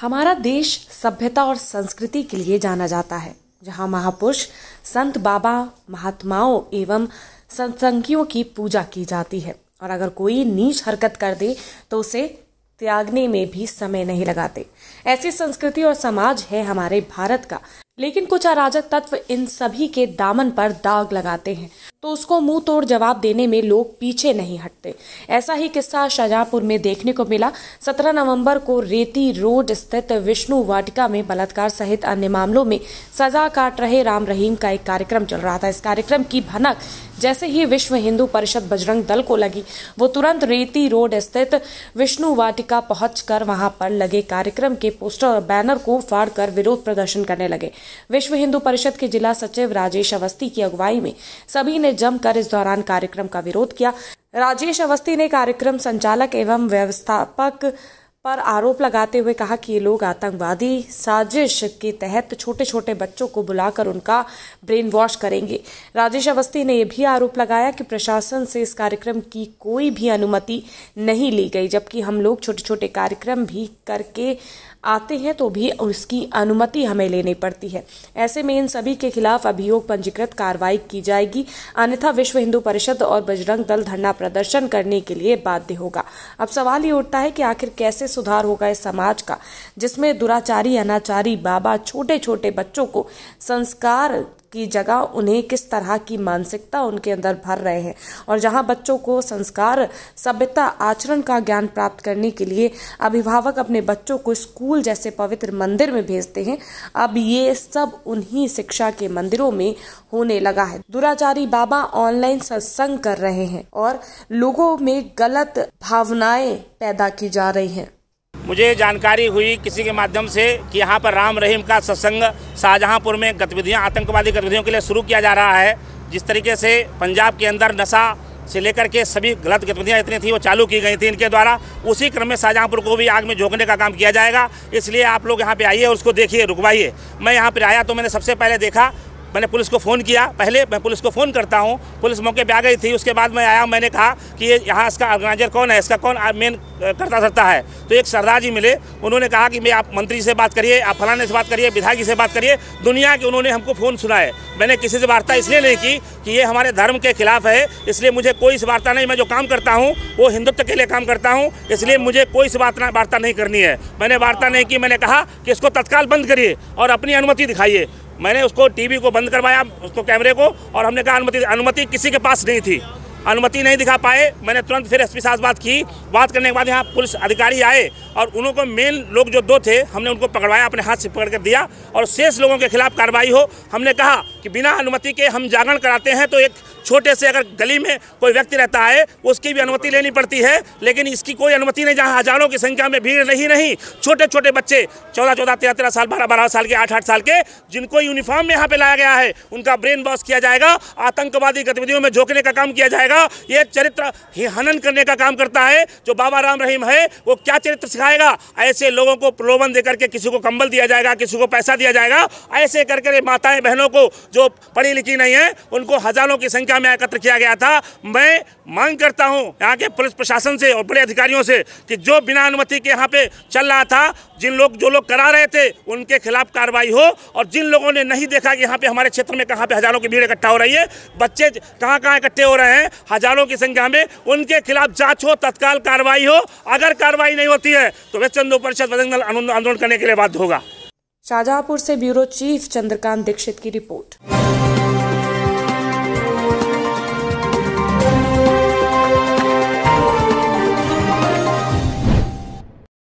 हमारा देश सभ्यता और संस्कृति के लिए जाना जाता है जहाँ महापुरुष संत बाबा महात्माओं एवं सत्संगियों की पूजा की जाती है और अगर कोई नीच हरकत कर दे तो उसे त्यागने में भी समय नहीं लगाते ऐसी संस्कृति और समाज है हमारे भारत का लेकिन कुछ अराजक तत्व इन सभी के दामन पर दाग लगाते हैं तो उसको मुंह तोड़ जवाब देने में लोग पीछे नहीं हटते ऐसा ही किस्सा शाहजहांपुर में देखने को मिला 17 नवंबर को रेती रोड स्थित विष्णु वाटिका में बलात्कार सहित अन्य मामलों में सजा काट रहे राम रहीम का एक कार्यक्रम चल रहा था इस कार्यक्रम की भनक जैसे ही विश्व हिंदू परिषद बजरंग दल को लगी वो तुरंत रेती रोड स्थित विष्णु वाटिका पहुंच कर वहां पर लगे कार्यक्रम के पोस्टर और बैनर को फाड़ कर विरोध प्रदर्शन करने लगे विश्व हिंदू परिषद के जिला सचिव राजेश अवस्थी की अगुवाई में सभी ने जमकर इस दौरान कार्यक्रम का विरोध किया राजेश अवस्थी ने कार्यक्रम संचालक एवं व्यवस्थापक पर आरोप लगाते हुए कहा कि ये लोग आतंकवादी साजिश के तहत छोटे छोटे बच्चों को बुलाकर उनका ब्रेन वॉश करेंगे राजेश अवस्थी ने यह भी आरोप लगाया कि प्रशासन से इस कार्यक्रम की कोई भी अनुमति नहीं ली गई जबकि हम लोग छोटे छोटे कार्यक्रम भी करके आते हैं तो भी उसकी अनुमति हमें लेनी पड़ती है ऐसे में इन सभी के खिलाफ अभियोग पंजीकृत कार्रवाई की जाएगी अन्यथा विश्व हिंदू परिषद और बजरंग दल धरना प्रदर्शन करने के लिए बाध्य होगा अब सवाल ये उठता है कि आखिर कैसे सुधार होगा इस समाज का जिसमें दुराचारी अनाचारी बाबा छोटे छोटे बच्चों को संस्कार की जगह उन्हें किस तरह की मानसिकता उनके अंदर भर रहे हैं और जहां बच्चों को संस्कार सभ्यता आचरण का ज्ञान प्राप्त करने के लिए अभिभावक अपने बच्चों को स्कूल जैसे पवित्र मंदिर में भेजते हैं अब ये सब उन्हीं शिक्षा के मंदिरों में होने लगा है दुराचारी बाबा ऑनलाइन सत्संग कर रहे हैं और लोगों में गलत भावनाएं पैदा की जा रही हैं मुझे जानकारी हुई किसी के माध्यम से कि यहाँ पर राम रहीम का सत्संग शाहजहाँपुर में गतिविधियाँ आतंकवादी गतिविधियों के लिए शुरू किया जा रहा है जिस तरीके से पंजाब के अंदर नशा से लेकर के सभी गलत गतिविधियाँ इतनी थी वो चालू की गई थी इनके द्वारा उसी क्रम में शाहजहाँपुर को भी आग में झोंकने का काम किया जाएगा इसलिए आप लोग यहाँ पे आइए और उसको देखिए रुकवाइए मैं यहाँ पर आया तो मैंने सबसे पहले देखा मैंने पुलिस को फ़ोन किया पहले मैं पुलिस को फ़ोन करता हूँ पुलिस मौके पर आ गई थी उसके बाद मैं आया मैंने कहा कि ये यहाँ इसका ऑर्गेनाइजर कौन है इसका कौन मेन करता धरता है तो एक सरदार जी मिले उन्होंने कहा कि मैं आप मंत्री से बात करिए आप फलाने से बात करिए विधायक जी से बात करिए दुनिया के उन्होंने हमको फ़ोन सुनाए मैंने किसी से वार्ता इसलिए नहीं की कि ये हमारे धर्म के खिलाफ है इसलिए मुझे कोई से वार्ता नहीं मैं जो काम करता हूँ वो हिंदुत्व के लिए काम करता हूँ इसलिए मुझे कोई से वार्ता वार्ता नहीं करनी है मैंने वार्ता नहीं की मैंने कहा कि इसको तत्काल बंद करिए और अपनी अनुमति दिखाइए मैंने उसको टीवी को बंद करवाया उसको कैमरे को और हमने कहा अनुमति अनुमति किसी के पास नहीं थी अनुमति नहीं दिखा पाए मैंने तुरंत फिर एसपी साहब बात की बात करने के बाद यहाँ पुलिस अधिकारी आए और उनको मेन लोग जो दो थे हमने उनको पकड़वाया अपने हाथ से पकड़ कर दिया और शेष लोगों के खिलाफ कार्रवाई हो हमने कहा कि बिना अनुमति के हम जागरण कराते हैं तो एक छोटे से अगर गली में कोई व्यक्ति रहता है उसकी भी अनुमति लेनी पड़ती है लेकिन इसकी कोई अनुमति नहीं जहाँ हजारों की संख्या में भीड़ नहीं नहीं छोटे छोटे बच्चे चौदह चौदह तेरह तेरह साल बारह बारह साल के आठ आठ साल के जिनको यूनिफॉर्म में यहाँ पे लाया गया है उनका ब्रेन वॉश किया जाएगा आतंकवादी गतिविधियों में झोंकने का काम किया जाएगा ये चरित्र हनन करने का काम करता है जो बाबा राम रहीम है वो क्या चरित्र सिखाएगा ऐसे लोगों को प्रलोभन देकर के किसी को कंबल दिया जाएगा किसी को पैसा दिया जाएगा ऐसे करके माताएं बहनों को जो पढ़ी लिखी नहीं है उनको हज़ारों की संख्या में एकत्र किया गया था मैं मांग करता हूँ यहाँ के पुलिस प्रशासन से और बड़े अधिकारियों से कि जो बिना अनुमति के यहाँ पे चल रहा था जिन लोग जो लोग करा रहे थे उनके खिलाफ कार्रवाई हो और जिन लोगों ने नहीं देखा कि यहाँ पे हमारे क्षेत्र में कहाँ पे हज़ारों की भीड़ इकट्ठा हो रही है बच्चे कहाँ कहाँ इकट्ठे हो रहे हैं हज़ारों की संख्या में उनके खिलाफ जाँच हो तत्काल कार्रवाई हो अगर कार्रवाई नहीं होती है तो वेस्ट चंद्र परिषद आंदोलन करने के लिए बाध्य होगा शाहजहांपुर से ब्यूरो चीफ चंद्रकांत दीक्षित की रिपोर्ट